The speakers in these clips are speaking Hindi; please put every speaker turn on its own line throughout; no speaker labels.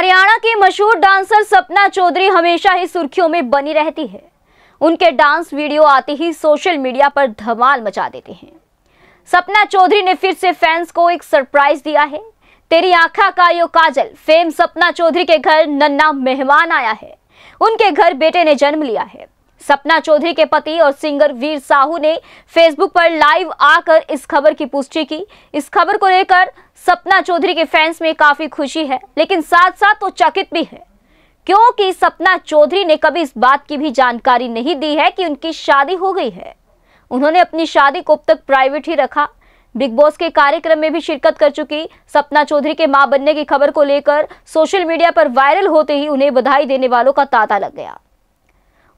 हरियाणा की मशहूर डांसर सपना चौधरी हमेशा ही सुर्खियों में बनी रहती है उनके डांस वीडियो आते ही सोशल मीडिया पर धमाल मचा देते हैं सपना चौधरी ने फिर से फैंस को एक सरप्राइज दिया है तेरी आंखा का यो काजल फेम सपना चौधरी के घर नन्ना मेहमान आया है उनके घर बेटे ने जन्म लिया है सपना चौधरी के पति और सिंगर वीर साहू ने फेसबुक पर लाइव आकर इस खबर की पुष्टि की इस खबर को लेकर सपना चौधरी के फैंस में काफी खुशी है लेकिन साथ साथ वो चकित भी है क्योंकि सपना चौधरी ने कभी इस बात की भी जानकारी नहीं दी है कि उनकी शादी हो गई है उन्होंने अपनी शादी को अब तक प्राइवेट ही रखा बिग बॉस के कार्यक्रम में भी शिरकत कर चुकी सपना चौधरी के मां बनने की खबर को लेकर सोशल मीडिया पर वायरल होते ही उन्हें बधाई देने वालों का तांता लग गया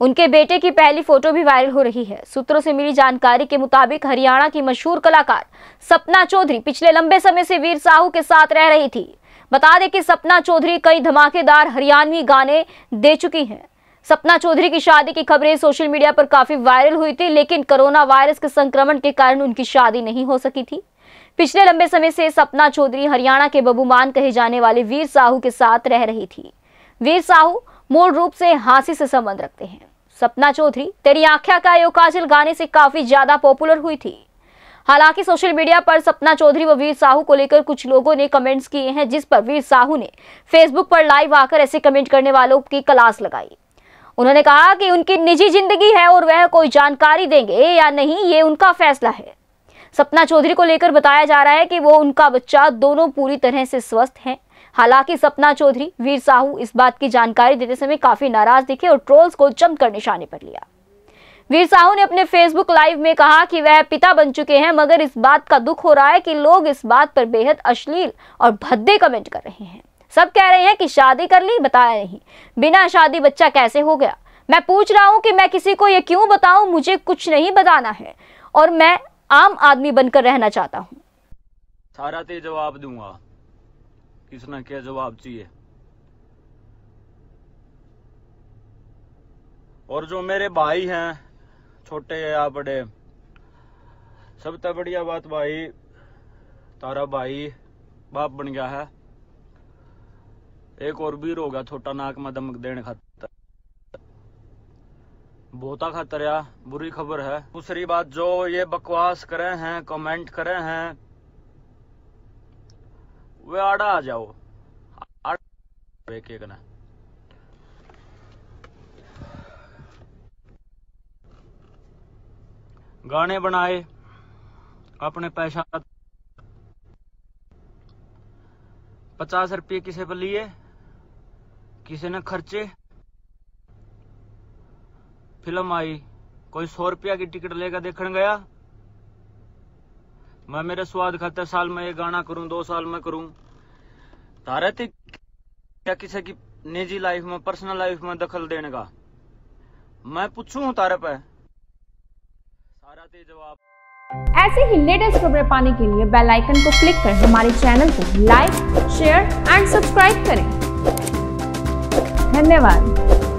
उनके बेटे की पहली फोटो भी वायरल हो रही है सूत्रों से मिली जानकारी के मुताबिक हरियाणा की मशहूर कलाकार सपना चौधरी पिछले लंबे समय से वीर साहू के साथ रह रही थी बता दें कि सपना चौधरी कई धमाकेदार हरियाणवी गाने दे चुकी हैं सपना चौधरी की शादी की खबरें सोशल मीडिया पर काफी वायरल हुई थी लेकिन कोरोना वायरस के संक्रमण के कारण उनकी शादी नहीं हो सकी थी पिछले लंबे समय से सपना चौधरी हरियाणा के बबूमान कहे जाने वाले वीर साहू के साथ रह रही थी वीर साहू मूल रूप से हांसी से संबंध रखते हैं सपना चौधरी तेरी आख्या का यो काजल गाने से काफी ज्यादा पॉपुलर हुई थी हालांकि सोशल मीडिया पर सपना चौधरी व वीर साहू को लेकर कुछ लोगों ने कमेंट्स किए हैं जिस पर वीर साहू ने फेसबुक पर लाइव आकर ऐसे कमेंट करने वालों की क्लास लगाई उन्होंने कहा कि उनकी निजी जिंदगी है और वह कोई जानकारी देंगे या नहीं ये उनका फैसला है सपना चौधरी को लेकर बताया जा रहा है कि वो उनका बच्चा दोनों पूरी तरह से स्वस्थ हैं हालांकि सपना चौधरी वीर साहू इस बात की जानकारी देते समय काफी नाराज दिखे और ट्रोल्स को जमकर निशाने पर लिया वीर साहू ने अपने फेसबुक लाइव में कहा कि वह पिता बन चुके हैं मगर इस बात का दुख हो रहा है कि लोग इस बात पर बेहद अश्लील और भद्दे कमेंट कर रहे हैं सब कह रहे हैं कि शादी कर ली बताया नहीं बिना शादी बच्चा कैसे हो गया मैं पूछ रहा हूं कि मैं किसी को यह क्यों बताऊं मुझे कुछ नहीं बताना है और मैं आम आदमी बनकर रहना चाहता हूं
सारा ते जवाब दूंगा किसने क्या जवाब चाहिए और जो मेरे भाई हैं छोटे या बड़े सबसे तो बढ़िया बात भाई तारा भाई बाप बन गया है एक और वीर होगा छोटा नाक में दमक देने खातर बहुता खातर या बुरी खबर है दूसरी बात जो ये बकवास करे हैं कमेंट करे हैं वे आड़ा आ जाओ आड़ा गाने बनाए अपने पैसा पचास रुपये किसी पर लिए किसी ने खर्चे फिल्म आई कोई सौ रुपया की टिकट लेकर देखने गया मैं मेरे स्वाद खाते साल में ये गाना करूं दो साल में करूं तारा ते क्या किसी की निजी लाइफ में पर्सनल लाइफ में दखल देने का मैं पूछूं तारे पे सारा
ते जवाब ऐसे ही लेटेस्ट खबरें पाने के लिए बेल आइकन को क्लिक कर हमारे चैनल को लाइक शेयर एंड सब्सक्राइब करें धन्यवाद